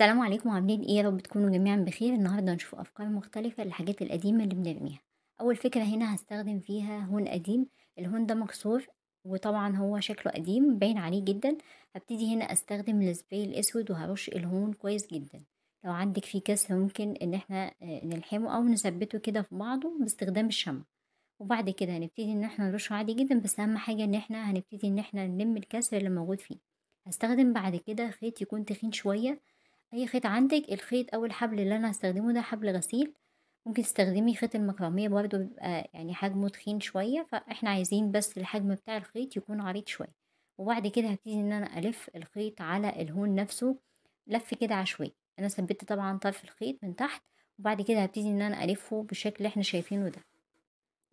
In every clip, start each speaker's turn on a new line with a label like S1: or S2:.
S1: السلام عليكم عاملين ايه يا رب تكونوا جميعا بخير النهارده هنشوف افكار مختلفه للحاجات القديمه اللي بنرميها اول فكره هنا هستخدم فيها هون قديم الهون ده مكسور وطبعا هو شكله قديم باين عليه جدا هبتدي هنا استخدم السبراي الاسود وهرش الهون كويس جدا لو عندك فيه كسر ممكن ان احنا آه، نلحمه او نثبته كده في بعضه باستخدام الشمع وبعد كده هنبتدي ان احنا نرشه عادي جدا بس اهم حاجه ان احنا هنبتدي ان احنا نلم الكسر اللي موجود فيه هستخدم بعد كده خيط يكون تخين شويه أي خيط عندك الخيط أو الحبل اللي أنا هستخدمه ده حبل غسيل ممكن تستخدمي خيط المكرمية برضه بيبقى يعني حجمه تخين شوية فاحنا عايزين بس الحجم بتاع الخيط يكون عريض شوية وبعد كده هبتدي ان انا الف الخيط على الهون نفسه لف كده عشوائي انا ثبت طبعا طرف الخيط من تحت وبعد كده هبتدي ان انا الفه بالشكل اللي احنا شايفينه ده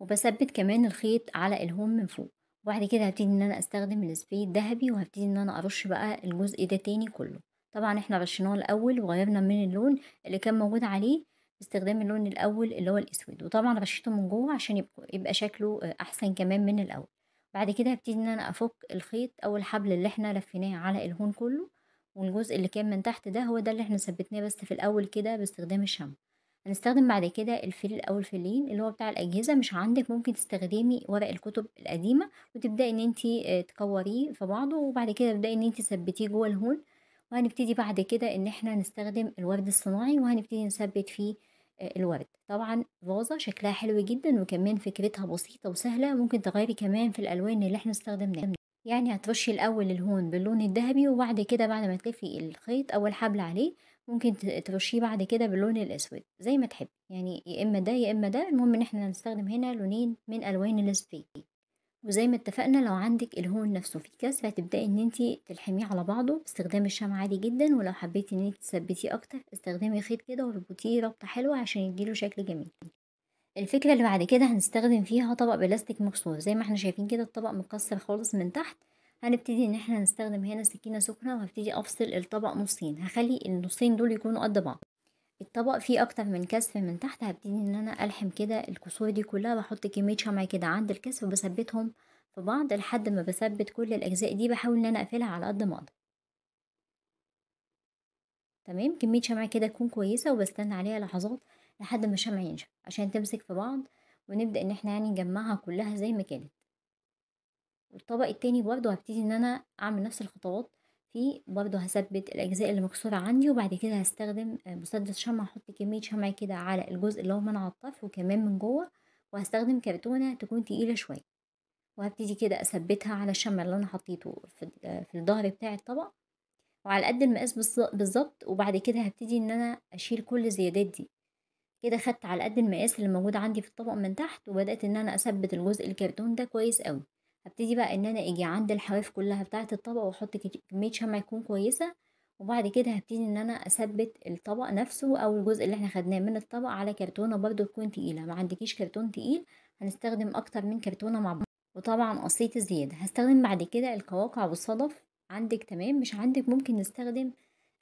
S1: وبثبت كمان الخيط على الهون من فوق وبعد كده هبتدي ان انا استخدم السبيد الذهبي وهبتدي ان انا ارش بقى الجزء ده تاني كله طبعا احنا رشيناه الاول وغيرنا من اللون اللي كان موجود عليه باستخدام اللون الاول اللي هو الاسود وطبعا رشيته من جوه عشان يبقى, يبقى شكله احسن كمان من الاول بعد كده هبتدي ان انا افك الخيط او الحبل اللي احنا لفيناه على الهون كله والجزء اللي كان من تحت ده هو ده اللي احنا ثبتناه بس في الاول كده باستخدام الشمع هنستخدم بعد كده الفيل او الفيلين اللي هو بتاع الاجهزه مش عندك ممكن تستخدمي ورق الكتب القديمه وتبداي ان انت آه، تكوريه في بعضه وبعد كده تبداي ان انت تثبتيه جوه الهون وهنبتدي بعد كده ان احنا نستخدم الورد الصناعي وهنبتدي نثبت فيه آه، الورد طبعا فازة شكلها حلو جدا وكمان فكرتها بسيطة وسهلة ممكن تغيري كمان في الالوان اللي احنا استخدمناها يعني هترشي الاول الهون باللون الذهبي وبعد كده بعد ما تلفي الخيط او الحبل عليه ممكن ترشيه بعد كده باللون الاسود زي ما تحب يعني يا اما ده يا اما ده المهم ان احنا هنستخدم هنا لونين من الوان السباي وزي ما اتفقنا لو عندك الهون نفسه في كاس هتبدأي ان انتي تلحميه على بعضه باستخدام الشمع عادي جدا ولو حبيتي ان انتي تثبتيه اكتر استخدمي خيط كده واربطيه ربطة حلوة عشان يديله شكل جميل الفكرة اللي بعد كده هنستخدم فيها طبق بلاستيك مكسور زي ما احنا شايفين كده الطبق مكسر خالص من تحت هنبتدي ان احنا نستخدم هنا سكينة سخنة وهبتدي افصل الطبق نصين هخلي النصين دول يكونوا قد بعض الطبق فيه اكتر من كثف من تحت هبتدي ان انا الحم كده الكسور دي كلها بحط كميه شمع كده عند الكثف وبثبتهم في بعض لحد ما بثبت كل الاجزاء دي بحاول ان انا اقفلها على قد ما اقدر تمام كميه شمع كده تكون كويسه وبستنى عليها لحظات لحد ما الشمع ينشف عشان تمسك في بعض ونبدا ان احنا يعني نجمعها كلها زي ما كانت والطبق التاني برضه هبتدي ان انا اعمل نفس الخطوات في برضه هثبت الأجزاء اللي مكسورة عندي وبعد كده هستخدم آه، مسدس شمع هحط كمية شمع كده على الجزء اللي هو منع الطرف وكمان من جوه وهستخدم كرتونة تكون تقيلة شوية وهبتدي كده أثبتها على الشمع اللي أنا حطيته في, آه، في الظهر بتاع الطبق وعلى قد المقاس بالظبط وبعد كده هبتدي إن أنا أشيل كل الزيادات دي كده خدت على قد المقاس اللي موجود عندي في الطبق من تحت وبدأت إن أنا أثبت الجزء الكرتون ده كويس أوي هبتدي بقى ان انا اجي عند الحواف كلها بتاعه الطبق واحط كميه شمع تكون كويسه وبعد كده هبتدي ان انا اثبت الطبق نفسه او الجزء اللي احنا خدناه من الطبق على كرتونه برده تكون تقيله ما عندكيش كرتون تقيل هنستخدم اكتر من كرتونه مع بعض وطبعا قصيت الزياده هستخدم بعد كده القواقع والصدف عندك تمام مش عندك ممكن نستخدم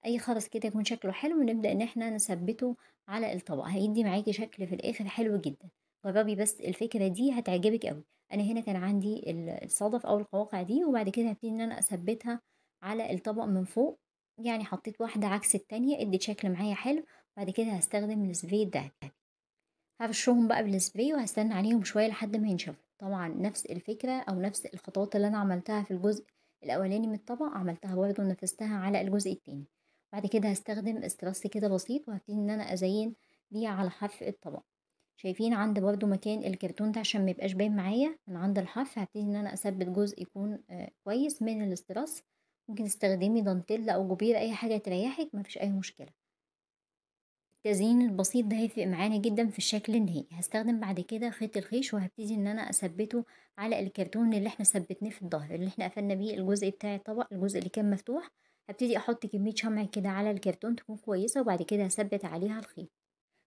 S1: اي خرز كده يكون شكله حلو ونبدا ان احنا نثبته على الطبق هيدي معاكي شكل في الاخر حلو جدا جربي بس الفكرة دي هتعجبك قوي انا هنا كان عندي الصدف او القواقع دي وبعد كده هبتدي ان انا اثبتها على الطبق من فوق يعني حطيت واحدة عكس التانية ادت شكل معايا حلو بعد كده هستخدم السبري الدهبي هرشهم بقى بالسبري وهستنى عليهم شوية لحد ما ينشفوا طبعا نفس الفكرة او نفس الخطوات اللي انا عملتها في الجزء الاولاني من الطبق عملتها برضه ونفذتها على الجزء التاني بعد كده هستخدم استرس كده بسيط وهبتدي ان انا ازين بيه على حرف الطبق شايفين عند برضو مكان الكرتون ده عشان ميبقاش باين معايا من عند الحرف هبتدي ان انا اثبت جزء يكون آه، كويس من الاستراس ممكن تستخدمي دانتيلا او جبير اي حاجه تريحك مفيش اي مشكله التزيين البسيط ده هيفرق معانا جدا في الشكل النهائي هستخدم بعد كده خيط الخيش وهبتدي ان انا اثبته على الكرتون اللي احنا ثبتناه في الظهر اللي احنا قفلنا بيه الجزء بتاع الطبق الجزء اللي كان مفتوح هبتدي احط كميه شمع كده على الكرتون تكون كويسه وبعد كده هثبت عليها الخيط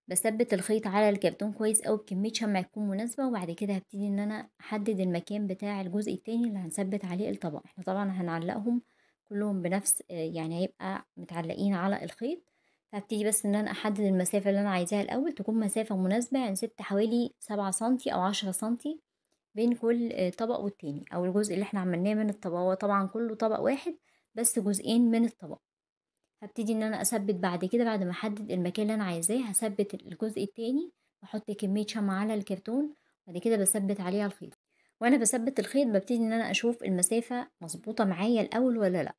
S1: بثبت الخيط على الكرتون كويس أوي بكمية شمع تكون مناسبة وبعد كده هبتدي ان انا احدد المكان بتاع الجزء التاني اللي هنثبت عليه الطبق احنا طبعا هنعلقهم كلهم بنفس يعني هيبقى متعلقين على الخيط فهبتدي بس ان انا احدد المسافة اللي انا عايزاها الاول تكون مسافة مناسبة يعني سبت حوالي سبعة سنتي او عشرة سنتي بين كل طبق والتاني او الجزء اللي احنا عملناه من الطبق هو طبعا كله طبق واحد بس جزئين من الطبق هبتدي ان انا اثبت بعد كده بعد ما احدد المكان اللي انا عايزاه هثبت الجزء التاني واحط كميه شمع على الكرتون بعد كده بثبت عليها الخيط وانا بثبت الخيط ببتدي ان انا اشوف المسافه مظبوطه معايا الاول ولا لا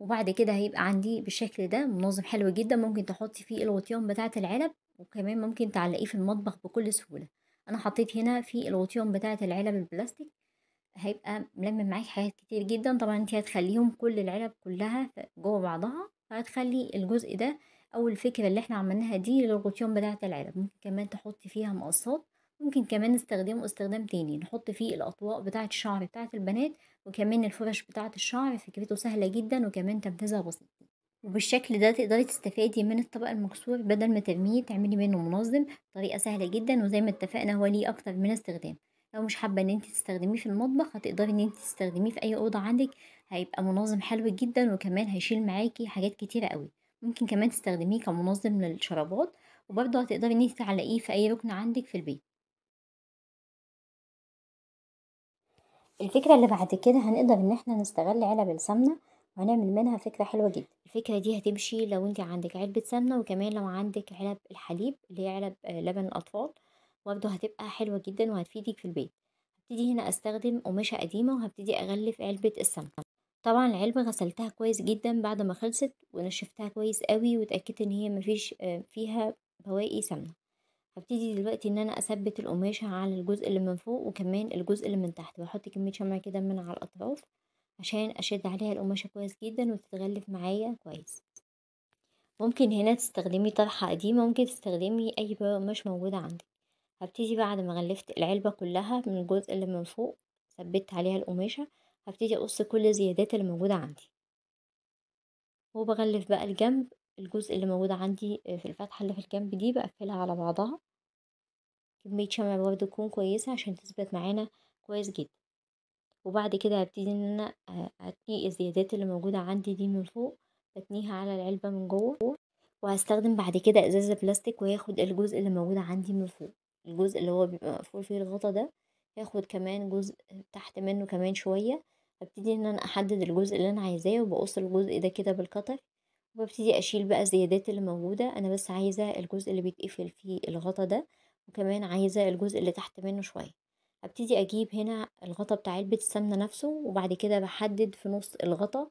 S1: وبعد كده هيبقى عندي بالشكل ده منظم حلو جدا ممكن تحطي فيه الغطيان بتاعه العلب وكمان ممكن تعلقيه في المطبخ بكل سهوله انا حطيت هنا في الغطيان بتاعه العلب البلاستيك هيبقى ملمم معاك حاجات كتير جدا طبعا انت هتخليهم كل العلب كلها جوه بعضها فهتخلي الجزء ده او الفكرة اللي احنا عملناها دي للغطيان بتاعة العلب ممكن كمان تحطي فيها مقصات ممكن كمان نستخدمه استخدام تاني نحط فيه الاطواق بتاعة الشعر بتاعة البنات وكمان الفرش بتاعة الشعر فكرته سهلة جدا وكمان تنفيذها بسيط وبالشكل ده تقدري تستفادي من الطبق المكسور بدل ما ترميه تعملي منه منظم طريقة سهلة جدا وزي ما اتفقنا هو ليه اكتر من استخدام لو مش حابة ان انت تستخدميه في المطبخ هتقدري ان انت تستخدميه في اي اوضة عندك هيبقى منظم حلو جدا وكمان هيشيل معاكي حاجات كتيرة قوي ممكن كمان تستخدميه كمنظم للشرابات وبرده هتقدري ان انت تعلقيه في اي ركن عندك في البيت الفكرة اللي بعد كده هنقدر ان احنا نستغل علب السمنة وهنعمل منها فكرة حلوة جدا الفكرة دي هتمشي لو انت عندك علبة سمنة وكمان لو عندك علب الحليب اللي هي علب آه، لبن الاطفال برضه هتبقى حلوة جدا وهتفيدك في البيت هبتدي هنا استخدم قماشة قديمة وهبتدي اغلف علبة السمنة طبعا العلبة غسلتها كويس جدا بعد ما خلصت ونشفتها كويس قوي واتأكدت ان هي مفيش آه، فيها بواقي سمنة هبتدي دلوقتي ان انا اثبت القماشة على الجزء اللي من فوق وكمان الجزء اللي من تحت واحط كمية شمع كده من على الاطراف عشان اشد عليها القماشة كويس جدا وتتغلف معايا كويس ممكن هنا تستخدمي طرحة قديمة ممكن تستخدمي اي قماش موجودة عندك هبتدي بعد ما غلفت العلبة كلها من الجزء اللي من فوق ثبت عليها القماشة هبتدي اقص كل الزيادات اللي موجودة عندي وبغلف بقى الجنب الجزء اللي موجود عندي آه، في الفتحة اللي في الجنب دي بقفلها على بعضها كمية شمع برضه تكون كويسة عشان تثبت معانا كويس جدا وبعد كده هبتدي ان انا آه، اتني الزيادات اللي موجودة عندي دي من فوق بتنيها على العلبة من جوه وهستخدم بعد كده ازازة بلاستيك وياخد الجزء اللي موجود عندي من فوق الجزء اللي هو بيبقى مقفول فيه الغطا ده هاخد كمان جزء تحت منه كمان شوية هبتدي ان انا احدد الجزء اللي انا عايزاه وبقص الجزء ده كده بالقطر وببتدي اشيل بقى الزيادات اللي موجودة انا بس عايزة الجزء اللي بيتقفل فيه الغطا ده وكمان عايزة الجزء اللي تحت منه شوية هبتدي اجيب هنا الغطا بتاع علبة السمنة نفسه وبعد كده بحدد في نص الغطا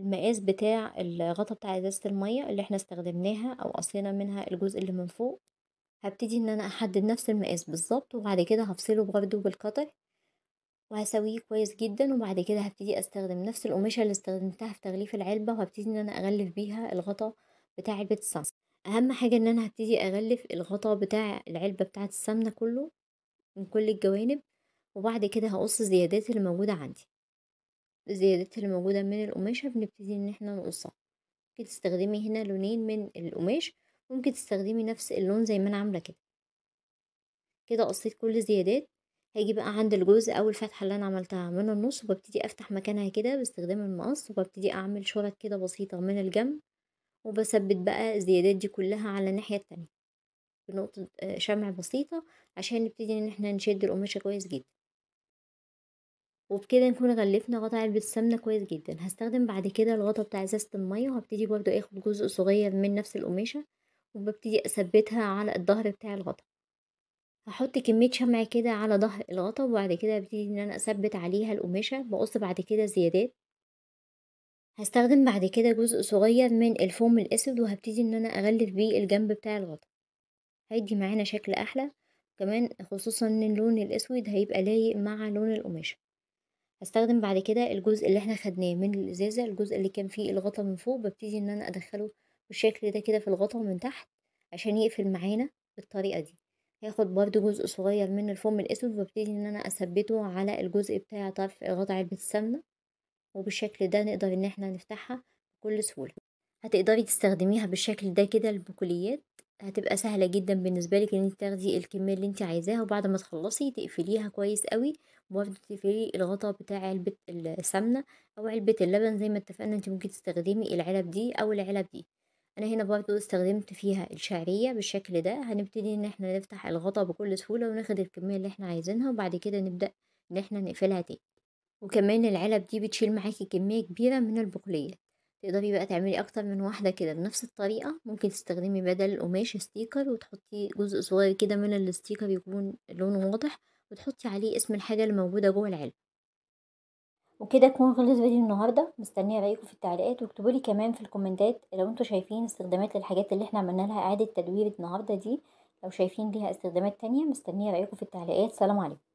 S1: المقاس بتاع الغطا بتاع ازازة المية اللي احنا استخدمناها او قصينا منها الجزء اللي من فوق هبتدي ان انا احدد نفس المقاس بالظبط وبعد كده هفصله برضو بالقطر وهسويه كويس جدا وبعد كده هبتدي استخدم نفس القماشة اللي استخدمتها في تغليف العلبة وهبتدي ان انا اغلف بيها الغطا بتاع علبة السمنة اهم حاجة ان انا هبتدي اغلف الغطا بتاع العلبة بتاعة السمنة كله من كل الجوانب وبعد كده هقص الزيادات اللي موجودة عندي الزيادات اللي موجودة من القماشة بنبتدي ان احنا نقصها ممكن تستخدمي هنا لونين من القماش ممكن تستخدمي نفس اللون زي ما انا عامله كده كده قصيت كل الزيادات هاجي بقى عند الجزء او الفتحه اللي انا عملتها من النص وببتدي افتح مكانها كده باستخدام المقص وببتدي اعمل شرط كده بسيطه من الجنب وبثبت بقى الزيادات دي كلها على الناحيه التانية بنقطه آه، شمع بسيطه عشان نبتدي ان احنا نشد القماشه كويس جدا وبكده نكون غلفنا غطا علبة السمنة كويس جدا هستخدم بعد كده الغطا بتاع ازازة المية وهبتدي برضو اخد جزء صغير من نفس القماشة وببتدي أثبتها على الظهر بتاع الغطا هحط كمية شمع كده على ظهر الغطا وبعد كده ابتدي ان انا اثبت عليها القماشة بقص بعد كده زيادات هستخدم بعد كده جزء صغير من الفوم الاسود وهبتدي ان انا اغلف بيه الجنب بتاع الغطا هيدي معانا شكل احلى كمان خصوصا ان اللون الاسود هيبقى لايق مع لون القماشة هستخدم بعد كده الجزء اللي احنا خدناه من الازازة الجزء اللي كان فيه الغطا من فوق ببتدي ان انا ادخله بالشكل ده كده في الغطا من تحت عشان يقفل معانا بالطريقة دي هاخد برضو جزء صغير من الفوم الاسود وابتدي ان انا اثبته على الجزء بتاع طرف غطا علبة السمنة وبالشكل ده نقدر ان احنا نفتحها بكل سهولة هتقدري تستخدميها بالشكل ده كده البكوليات هتبقى سهله جدا بالنسبه لك ان انت تاخدي الكميه اللي انت عايزاها وبعد ما تخلصي تقفليها كويس قوي وبرده تقفلي الغطا بتاع علبه السمنه او علبه اللبن زي ما اتفقنا انت ممكن تستخدمي العلب دي او العلب دي أنا هنا برضو استخدمت فيها الشعرية بالشكل ده هنبتدي إن احنا نفتح الغطا بكل سهولة وناخد الكمية اللي احنا عايزينها وبعد كده نبدأ إن احنا نقفلها تاني وكمان العلب دي بتشيل معاكي كمية كبيرة من البقوليات تقدري بقى تعملي أكتر من واحدة كده بنفس الطريقة ممكن تستخدمي بدل القماش ستيكر وتحطي جزء صغير كده من الستيكر يكون لونه واضح وتحطي عليه اسم الحاجة اللي موجودة جوه العلبة وكده اكون خلص فيديو النهارده مستنيه رايكم في التعليقات واكتبوا لي كمان في الكومنتات لو انتوا شايفين استخدامات للحاجات اللي احنا عملنا لها اعاده تدوير النهارده دي لو شايفين ليها استخدامات تانية مستنيه رايكم في التعليقات سلام عليكم